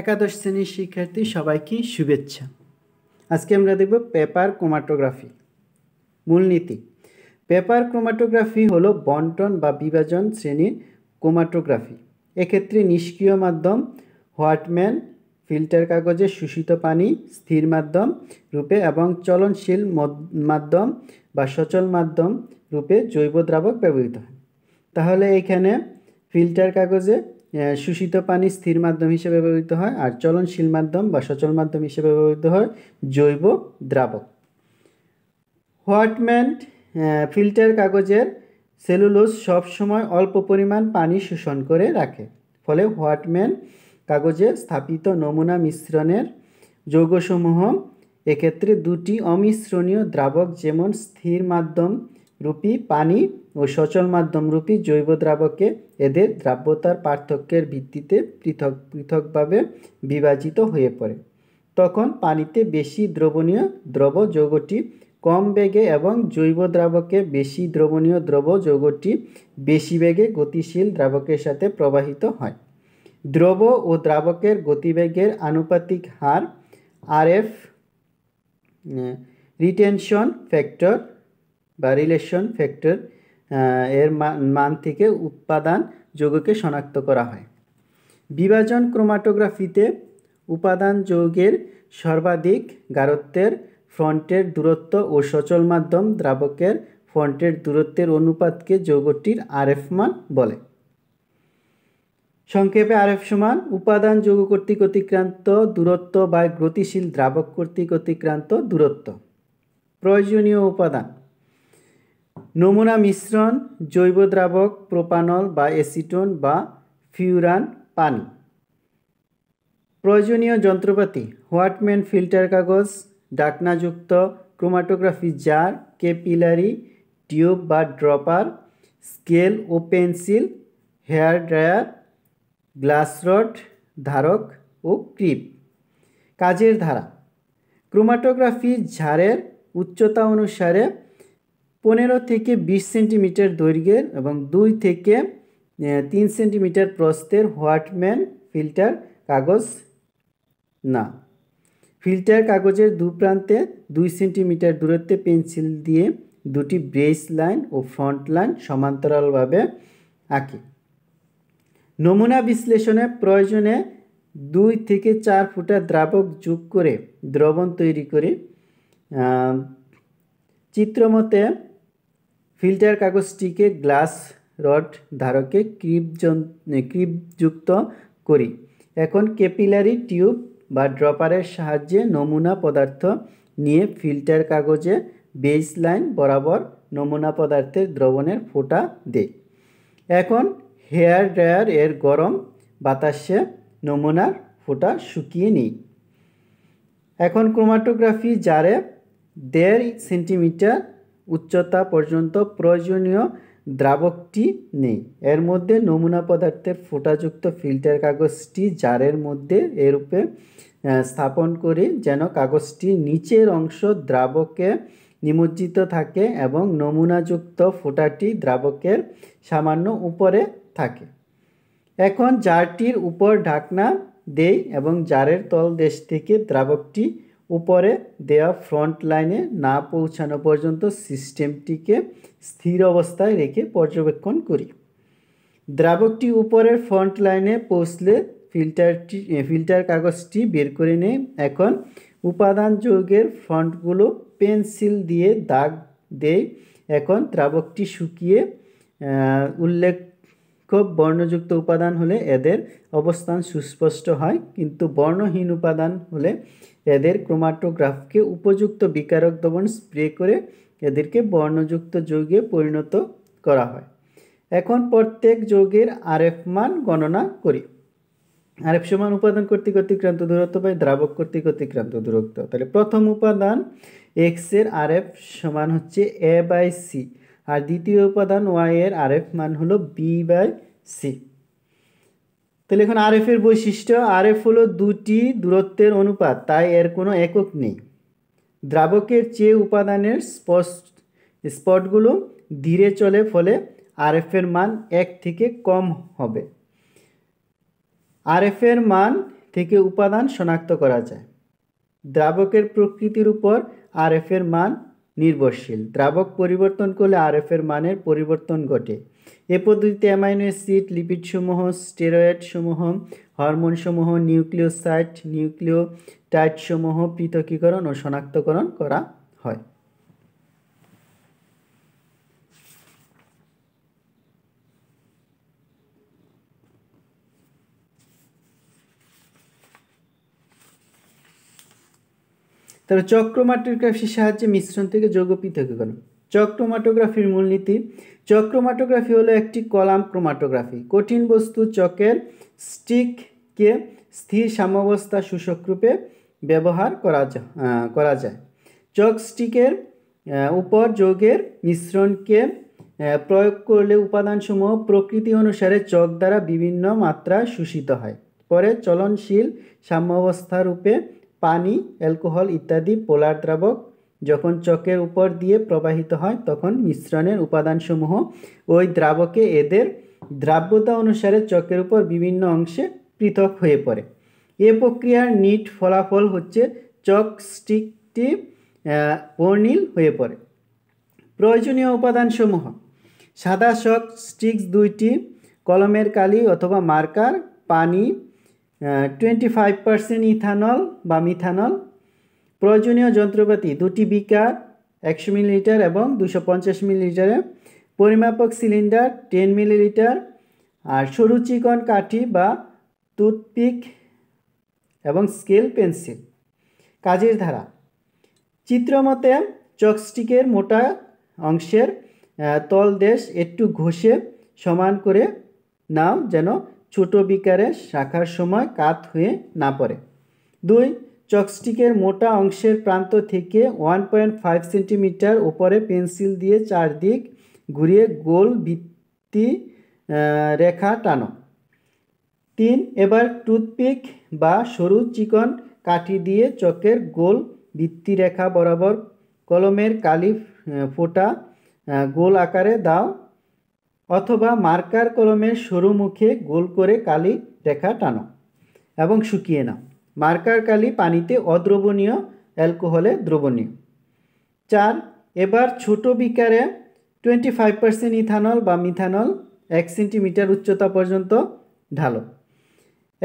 একাদশ শ্রেণীর শিক্ষার্থী সবাইকে শুভেচ্ছা আজকে আমরা দেখব পেপার ক্রোমাটোগ্রাফি মূলনীতি পেপার ক্রোমাটোগ্রাফি হলো বন্টন বা বিভাজন শ্রেণীর ক্রোমাটোগ্রাফি এক্ষেত্রে নিষ্ক্রিয় মাধ্যম হোয়াটম্যান ফিল্টার কাগজে শোষিত পানি স্থির মাধ্যম রূপে এবং চলনশীল মাধ্যম বা সচল মাধ্যম রূপে জৈব দ্রাবক ব্যবহৃত হয় তাহলে এখানে ফিল্টার কাগজে শোষিত পানি স্থির মাধ্যম হিসেবে ব্যবহৃত হয় আর চলনশীল মাধ্যম বা সচল মাধ্যম হিসেবে ব্যবহৃত হয় জৈব দ্রাবক হোয়াটম্যান্ট ফিল্টার কাগজের সেলুলোজ সবসময় অল্প পরিমাণ পানি শোষণ করে রাখে ফলে হোয়াটম্যান কাগজে স্থাপিত নমুনা মিশ্রণের যৌগসমূহ এক্ষেত্রে দুটি অমিশ্রণীয় দ্রাবক যেমন স্থির মাধ্যম রূপী পানি ও সচল মাধ্যম রূপী জৈব দ্রাবকে এদের দ্রাব্যতার পার্থক্যের ভিত্তিতে পৃথক পৃথকভাবে বিভাজিত হয়ে পড়ে তখন পানিতে বেশি দ্রবণীয় দ্রব যৌগটি কম বেগে এবং জৈব দ্রাবকে বেশি দ্রবণীয় দ্রব যৌগটি বেশি বেগে গতিশীল দ্রাবকের সাথে প্রবাহিত হয় দ্রব ও দ্রাবকের গতিবেগের আনুপাতিক হার আরএফ রিটেনশন ফ্যাক্টর বা রিলেশন ফ্যাক্টর এর মান থেকে উপাদান যৌগকে শনাক্ত করা হয় বিভাজন ক্রোমাটোগ্রাফিতে উপাদান যৌগের সর্বাধিক গারত্বের ফ্রন্টের দূরত্ব ও সচল মাধ্যম দ্রাবকের ফ্রন্টের দূরত্বের অনুপাতকে যৌগটির আরএফ মান বলে সংক্ষেপে আরএফ সমান উপাদান যৌগ কর্তৃক অতিক্রান্ত দূরত্ব বা গতিশীল দ্রাবক কর্তৃক অতিক্রান্ত দূরত্ব প্রয়োজনীয় উপাদান নমুনা মিশ্রণ জৈব দ্রাবক প্রোপানল বা অ্যাসিটোন বা ফিউরান পানি প্রয়োজনীয় যন্ত্রপাতি হোয়াটম্যান ফিল্টার কাগজ ডাকনাযুক্ত ক্রোমাটোগ্রাফি জার কেপিলারি টিউব বা ড্রপার স্কেল ও pencil hair dryer glass rod ধারক ও ক্রিপ কাজের ধারা ক্রোমাটোগ্রাফি ঝাড়ের উচ্চতা অনুসারে পনেরো থেকে বিশ সেন্টিমিটার দৈর্ঘ্যের এবং দুই থেকে তিন সেন্টিমিটার প্রস্তের হোয়াটম্যান ফিল্টার কাগজ না ফিল্টার কাগজের দু প্রান্তে দুই সেন্টিমিটার দূরত্বে পেন্সিল দিয়ে দুটি ব্রেস লাইন ও ফ্রন্ট লাইন সমান্তরালভাবে আঁকে নমুনা বিশ্লেষণে প্রয়োজনে দুই থেকে চার ফুটা দ্রাবক যোগ করে দ্রবণ তৈরি করি চিত্রমতে ফিল্টার কাগজটিকে গ্লাস রড ধারকে ক্রিপ ক্রিপযুক্ত করি এখন ক্যাপিলারি টিউব বা ড্রপারের সাহায্যে নমুনা পদার্থ নিয়ে ফিল্টার কাগজে বেস লাইন বরাবর নমুনা পদার্থের দ্রবণের ফোঁটা দেয় এখন হেয়ার ড্রায়ার এর গরম বাতাসে নমুনার ফোঁটা শুকিয়ে নিই এখন ক্রোমাটোগ্রাফি জারে দেড় সেন্টিমিটার উচ্চতা পর্যন্ত প্রয়োজনীয় দ্রাবকটি নেই এর মধ্যে নমুনা পদার্থের ফোটাযুক্ত ফিল্টার কাগজটি জারের মধ্যে এরূপে স্থাপন করি যেন কাগজটি নিচের অংশ দ্রাবকে নিমজ্জিত থাকে এবং নমুনাযুক্ত ফোটাটি দ্রাবকের সামান্য উপরে থাকে এখন জারটির উপর ঢাকনা দেই এবং জারের তল দেশ থেকে দ্রাবকটি উপরে দেয়া ফ্রন্ট লাইনে না পৌঁছানো পর্যন্ত সিস্টেমটিকে স্থির অবস্থায় রেখে পর্যবেক্ষণ করি দ্রাবকটি উপরের ফ্রন্ট লাইনে পৌঁছলে ফিল্টারটি ফিল্টার কাগজটি বের করে নেই এখন উপাদান যোগের ফ্রন্টগুলো পেন্সিল দিয়ে দাগ দেয় এখন দ্রাবকটি শুকিয়ে উল্লেখ খুব বর্ণযুক্ত উপাদান হলে এদের অবস্থান সুস্পষ্ট হয় কিন্তু বর্ণহীন উপাদান হলে এদের ক্রোমাটোগ্রাফকে উপযুক্ত বিকারক দমন স্প্রে করে এদেরকে বর্ণযুক্ত যৌগে পরিণত করা হয় এখন প্রত্যেক যৌগের আরএফ মান গণনা করি আরএফ সমান উপাদান কর্তৃক অতিক্রান্ত দূরত্ব বা দ্রাবক কর্তৃক অতিক্রান্ত দূরত্ব তাহলে প্রথম উপাদান এক্সের আরএফ সমান হচ্ছে এ বাই সি আর দ্বিতীয় উপাদান ওয়াই এর আর এফ মান হলো বি বাই সি তাহলে এখন আর এর বৈশিষ্ট্য আর এফ হলো দুটি দূরত্বের অনুপাত তাই এর কোনো একক নেই দ্রাবকের চেয়ে উপাদানের স্পষ্ট স্পটগুলো ধীরে চলে ফলে আর এর মান এক থেকে কম হবে আর এর মান থেকে উপাদান শনাক্ত করা যায় দ্রাবকের প্রকৃতির উপর আর এর মান নির্ভরশীল দ্রাবক পরিবর্তন করলে আরএফের মানের পরিবর্তন ঘটে এ পদ্ধতিতে অ্যামাইনো অ্যাসিড লিপিডসমূহ স্টেরয়েডসমূহ হরমোনসমূহ নিউক্লিওসাইট নিউক্লিওটাইটসমূহ পৃথকীকরণ ও শনাক্তকরণ করা হয় তাহলে চক্রমাটোগ্রাফির সাহায্যে মিশ্রণ থেকে যৌগ পৃথকীকরণ চক্রমাটোগ্রাফির মূলনীতি চক্রমাটোগ্রাফি হলো একটি কলাম ক্রোমাটোগ্রাফি কঠিন বস্তু চকের স্টিককে স্থির সাম্যাবস্থা সূচক রূপে ব্যবহার করা করা যায় চক স্টিকের উপর যোগের মিশ্রণকে প্রয়োগ করলে উপাদানসমূহ প্রকৃতি অনুসারে চক দ্বারা বিভিন্ন মাত্রা শোষিত হয় পরে চলনশীল সাম্যাবস্থা রূপে পানি অ্যালকোহল ইত্যাদি পোলার দ্রাবক যখন চকের উপর দিয়ে প্রবাহিত হয় তখন মিশ্রণের উপাদানসমূহ ওই দ্রাবকে এদের দ্রাব্যতা অনুসারে চকের উপর বিভিন্ন অংশে পৃথক হয়ে পড়ে এ প্রক্রিয়ার নিট ফলাফল হচ্ছে চক স্টিকটি বর্ণিল হয়ে পড়ে প্রয়োজনীয় উপাদানসমূহ সাদা চক স্টিক্স দুইটি কলমের কালি অথবা মার্কার পানি টোয়েন্টি ফাইভ পার্সেন্ট ইথানল বা মিথানল প্রয়োজনীয় যন্ত্রপাতি দুটি বিকার একশো মিলিলিটার এবং দুশো পঞ্চাশ মিলিলিটারের পরিমাপক সিলিন্ডার টেন মিলিলিটার আর সরু চিকন কাঠি বা টুথপিক এবং স্কেল পেন্সিল কাজের ধারা চিত্রমতে চকস্টিকের মোটা অংশের তলদেশ একটু ঘষে সমান করে নাও যেন ছোট বিকারে শাখার সময় কাত হয়ে না পড়ে দুই চকস্টিকের মোটা অংশের প্রান্ত থেকে ওয়ান পয়েন্ট ফাইভ সেন্টিমিটার ওপরে পেন্সিল দিয়ে চারদিক ঘুরিয়ে গোল ভিত্তি রেখা টানো তিন এবার টুথপিক বা সরু চিকন কাঠি দিয়ে চকের গোল ভিত্তি রেখা বরাবর কলমের কালি ফোটা গোল আকারে দাও অথবা মার্কার কলমের সরু মুখে গোল করে কালি রেখা টানো এবং শুকিয়ে নাও মার্কার কালি পানিতে অদ্রবণীয় অ্যালকোহলে দ্রবণীয় চার এবার ছোট বিকারে টোয়েন্টি ফাইভ পার্সেন্ট ইথানল বা মিথানল এক সেন্টিমিটার উচ্চতা পর্যন্ত ঢালো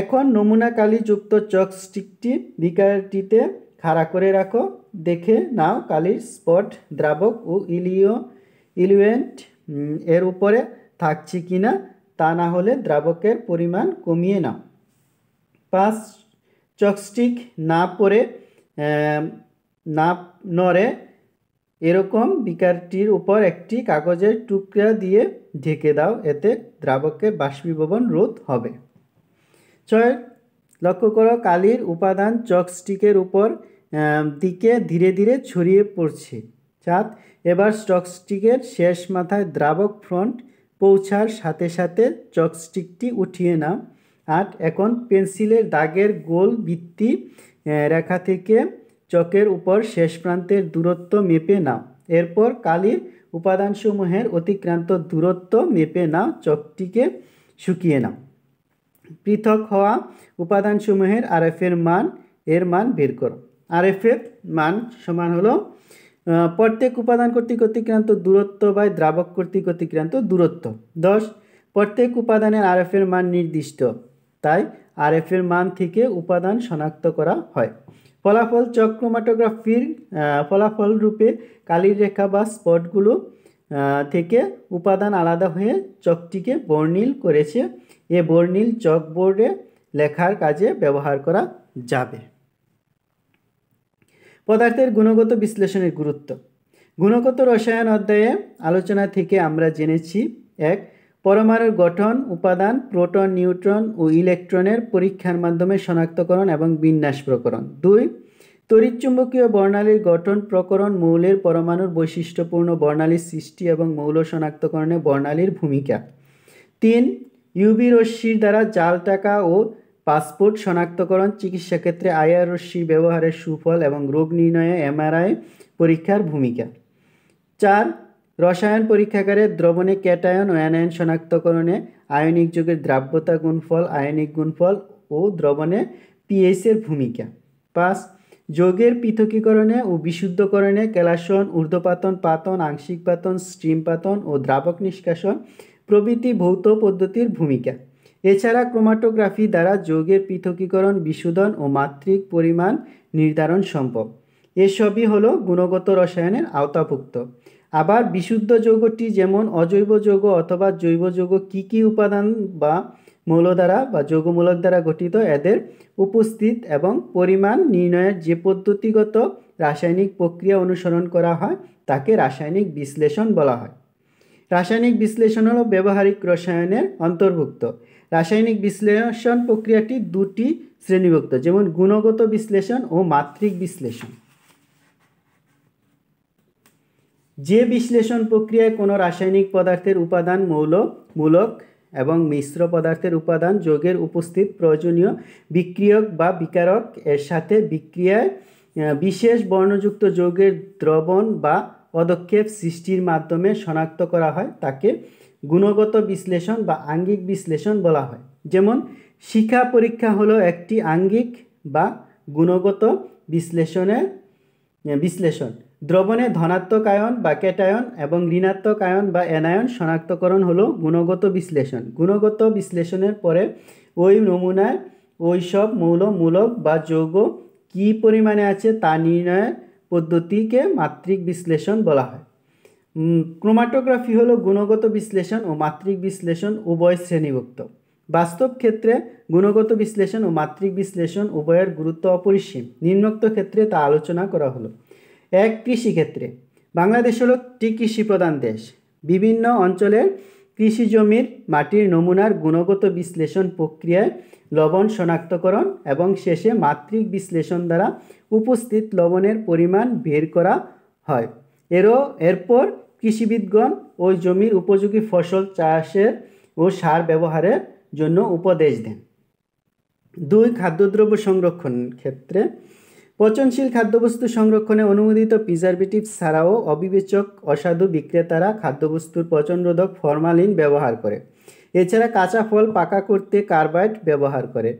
এখন নমুনা কালিযুক্ত চকস্টিকটি বিকারটিতে খাড়া করে রাখো দেখে নাও কালির স্পট দ্রাবক ও ইলিও ইলুয়েন্ট এর উপরে থাকছে কি না তা না হলে দ্রাবকের পরিমাণ কমিয়ে নাও পাঁচ চকস্টিক না পরে না নড়ে এরকম বিকারটির উপর একটি কাগজের টুকরা দিয়ে ঢেকে দাও এতে দ্রাবকের বাষ্পীভবন রোধ হবে ছয় লক্ষ্য করো কালির উপাদান চকস্টিকের উপর দিকে ধীরে ধীরে ছড়িয়ে পড়ছে চাঁদ এবার স্টকস্টিকের শেষ মাথায় দ্রাবক ফ্রন্ট পৌঁছার সাথে সাথে চকস্টিকটি উঠিয়ে নাও আর এখন পেন্সিলের দাগের গোল ভিত্তি রেখা থেকে চকের উপর শেষ প্রান্তের দূরত্ব মেপে নাও এরপর কালির উপাদানসমূহের অতিক্রান্ত দূরত্ব মেপে নাও চকটিকে শুকিয়ে নাও পৃথক হওয়া উপাদানসমূহের আরএফের মান এর মান বের করো আরএফের মান সমান হলো প্রত্যেক উপাদান কর্তৃক অতিক্রান্ত দূরত্ব বা দ্রাবক কর্তৃক অতিক্রান্ত দূরত্ব দশ প্রত্যেক উপাদানের আরএফের মান নির্দিষ্ট তাই আরএফের মান থেকে উপাদান শনাক্ত করা হয় ফলাফল চক্রোমাটোগ্রাফির ফলাফল রূপে কালির রেখা বা স্পটগুলো থেকে উপাদান আলাদা হয়ে চকটিকে বর্ণিল করেছে এ বর্ণিল চকবোর্ডে লেখার কাজে ব্যবহার করা যাবে পদার্থের গুণগত বিশ্লেষণের গুরুত্ব গুণগত রসায়ন অধ্যায়ে আলোচনা থেকে আমরা জেনেছি এক পরমাণুর গঠন উপাদান প্রোটন নিউট্রন ও ইলেকট্রনের পরীক্ষার মাধ্যমে শনাক্তকরণ এবং বিন্যাস প্রকরণ দুই তড়িৎচুম্বকীয় বর্ণালীর গঠন প্রকরণ মৌলের পরমাণুর বৈশিষ্ট্যপূর্ণ বর্ণালীর সৃষ্টি এবং মৌল শনাক্তকরণে বর্ণালীর ভূমিকা তিন ইউবি রশ্মির দ্বারা জাল টাকা ও পাসপোর্ট শনাক্তকরণ চিকিৎসা ক্ষেত্রে আইআরসি ব্যবহারের সুফল এবং রোগ নির্ণয়ে এমআরআই পরীক্ষার ভূমিকা চার রসায়ন পরীক্ষাগারে দ্রবণে ক্যাটায়ন ও অ্যানায়ন শনাক্তকরণে আয়নিক যুগের দ্রাব্যতা গুণফল আয়নিক গুণফল ও দ্রবণে পিএইচের ভূমিকা পাঁচ যোগের পৃথকীকরণে ও বিশুদ্ধকরণে ক্যালাসন ঊর্ধ্বপাতন পাতন আংশিক পাতন স্ট্রিম পাতন ও দ্রাবক নিষ্কাশন প্রভৃতি ভৌত পদ্ধতির ভূমিকা এছাড়া ক্রোমাটোগ্রাফি দ্বারা যোগের পৃথকীকরণ বিশোধন ও মাত্রিক পরিমাণ নির্ধারণ সম্ভব এসবই হলো গুণগত রসায়নের আওতাভুক্ত আবার বিশুদ্ধ যৌগটি যেমন অজৈব যৌগ অথবা জৈব যৌগ কী কী উপাদান বা মৌল দ্বারা বা যৌগমূলক দ্বারা গঠিত এদের উপস্থিত এবং পরিমাণ নির্ণয়ের যে পদ্ধতিগত রাসায়নিক প্রক্রিয়া অনুসরণ করা হয় তাকে রাসায়নিক বিশ্লেষণ বলা হয় রাসায়নিক বিশ্লেষণ হল ব্যবহারিক রসায়নের অন্তর্ভুক্ত রাসায়নিক বিশ্লেষণ প্রক্রিয়াটি দুটি শ্রেণীভুক্ত যেমন গুণগত বিশ্লেষণ ও মাত্রিক বিশ্লেষণ যে বিশ্লেষণ প্রক্রিয়ায় কোনো রাসায়নিক পদার্থের উপাদান মৌল মূলক এবং মিশ্র পদার্থের উপাদান যোগের উপস্থিত প্রয়োজনীয় বিক্রিয়ক বা বিকারক এর সাথে বিক্রিয়ায় বিশেষ বর্ণযুক্ত যোগের দ্রবণ বা পদক্ষেপ সৃষ্টির মাধ্যমে শনাক্ত করা হয় তাকে গুণগত বিশ্লেষণ বা আঙ্গিক বিশ্লেষণ বলা হয় যেমন শিক্ষা পরীক্ষা হলো একটি আঙ্গিক বা গুণগত বিশ্লেষণের বিশ্লেষণ দ্রবণে ধনাত্মক আয়ন বা ক্যাটায়ন এবং ঋণাত্মক আয়ন বা অ্যানায়ন শনাক্তকরণ হলো গুণগত বিশ্লেষণ গুণগত বিশ্লেষণের পরে ওই নমুনায় ওই সব মৌলমূলক বা যৌগ কী পরিমাণে আছে তা নির্ণয়ের পদ্ধতিকে মাতৃক বিশ্লেষণ বলা হয় ক্রোমাটোগ্রাফি হলো গুণগত বিশ্লেষণ ও মাত্রিক বিশ্লেষণ উভয় শ্রেণীভুক্ত বাস্তব ক্ষেত্রে গুণগত বিশ্লেষণ ও মাত্রিক বিশ্লেষণ উভয়ের গুরুত্ব অপরিসীম নিম্নোক্ত ক্ষেত্রে তা আলোচনা করা হলো এক কৃষিক্ষেত্রে বাংলাদেশ হলো একটি কৃষি প্রধান দেশ বিভিন্ন অঞ্চলের কৃষি জমির মাটির নমুনার গুণগত বিশ্লেষণ প্রক্রিয়ায় লবণ শনাক্তকরণ এবং শেষে মাত্রিক বিশ্লেষণ দ্বারা উপস্থিত লবণের পরিমাণ বের করা হয় এরও এরপর কৃষিবিদগণ ওই জমির উপযোগী ফসল চাষের ও সার ব্যবহারের জন্য উপদেশ দেন দুই খাদ্যদ্রব্য সংরক্ষণ ক্ষেত্রে পচনশীল খাদ্যবস্তু সংরক্ষণে অনুমোদিত প্রিজারভেটিভ ছাড়াও অবিবেচক অসাধু বিক্রেতারা খাদ্যবস্তুর পচনরোধক ফরমালিন ব্যবহার করে এছাড়া কাঁচা ফল পাকা করতে কার্বাইড ব্যবহার করে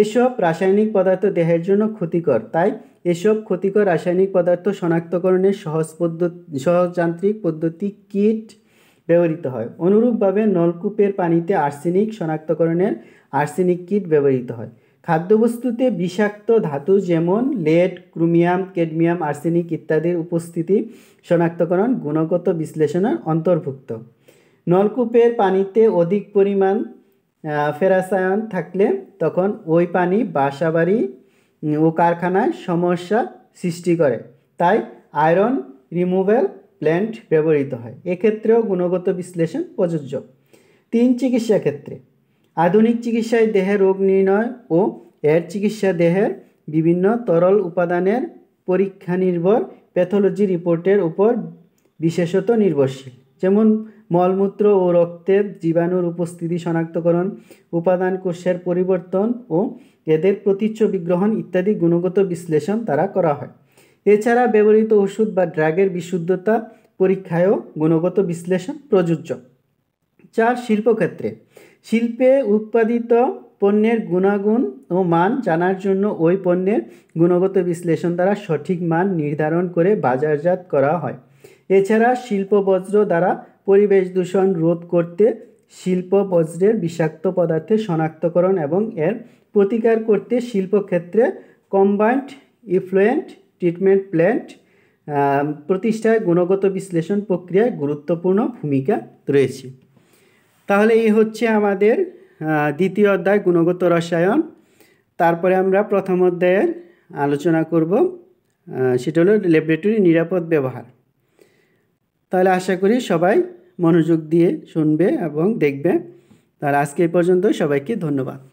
এসব রাসায়নিক পদার্থ দেহের জন্য ক্ষতিকর তাই এসব ক্ষতিকর রাসায়নিক পদার্থ শনাক্তকরণের সহজ পদ্ধতি সহযান্ত্রিক পদ্ধতি কিট ব্যবহৃত হয় অনুরূপভাবে নলকূপের পানিতে আর্সেনিক শনাক্তকরণের আর্সেনিক কিট ব্যবহৃত হয় খাদ্যবস্তুতে বিষাক্ত ধাতু যেমন লেড ক্রুমিয়াম ক্যাডমিয়াম আর্সেনিক ইত্যাদির উপস্থিতি শনাক্তকরণ গুণগত বিশ্লেষণের অন্তর্ভুক্ত নলকূপের পানিতে অধিক পরিমাণ ফেরাসায়ন থাকলে তখন ওই পানি বাসাবাড়ি ও কারখানায় সমস্যা সৃষ্টি করে তাই আয়রন রিমুভেল প্ল্যান্ট ব্যবহৃত হয় এক্ষেত্রেও গুণগত বিশ্লেষণ প্রযোজ্য তিন চিকিৎসা ক্ষেত্রে আধুনিক চিকিৎসায় দেহের রোগ নির্ণয় ও এর চিকিৎসা দেহের বিভিন্ন তরল উপাদানের পরীক্ষা নির্ভর প্যাথোলজি রিপোর্টের উপর বিশেষত নির্ভরশীল যেমন মলমূত্র ও রক্তের জীবাণুর উপস্থিতি শনাক্তকরণ উপাদান কোষের পরিবর্তন ও এদের প্রতিচ্ছ বিগ্রহণ ইত্যাদি গুণগত বিশ্লেষণ দ্বারা করা হয় এছাড়া ব্যবহৃত ওষুধ বা ড্রাগের বিশুদ্ধতা পরীক্ষায়ও গুণগত বিশ্লেষণ প্রযোজ্য চার শিল্পক্ষেত্রে শিল্পে উৎপাদিত পণ্যের গুণাগুণ ও মান জানার জন্য ওই পণ্যের গুণগত বিশ্লেষণ দ্বারা সঠিক মান নির্ধারণ করে বাজারজাত করা হয় এছাড়া শিল্প বজ্র দ্বারা পরিবেশ দূষণ রোধ করতে শিল্প বজ্রের বিষাক্ত পদার্থের শনাক্তকরণ এবং এর প্রতিকার করতে শিল্পক্ষেত্রে কম্বাইন্ড ইফ্লুয়েন্ট ট্রিটমেন্ট প্ল্যান্ট প্রতিষ্ঠায় গুণগত বিশ্লেষণ প্রক্রিয়ায় গুরুত্বপূর্ণ ভূমিকা রয়েছে তাহলে এই হচ্ছে আমাদের দ্বিতীয় অধ্যায় গুণগত রসায়ন তারপরে আমরা প্রথম অধ্যায়ের আলোচনা করব সেটা হলো ল্যাবরেটরি নিরাপদ ব্যবহার তাহলে আশা করি সবাই মনোযোগ দিয়ে শুনবে এবং দেখবে তাহলে আজকে এই পর্যন্ত সবাইকে ধন্যবাদ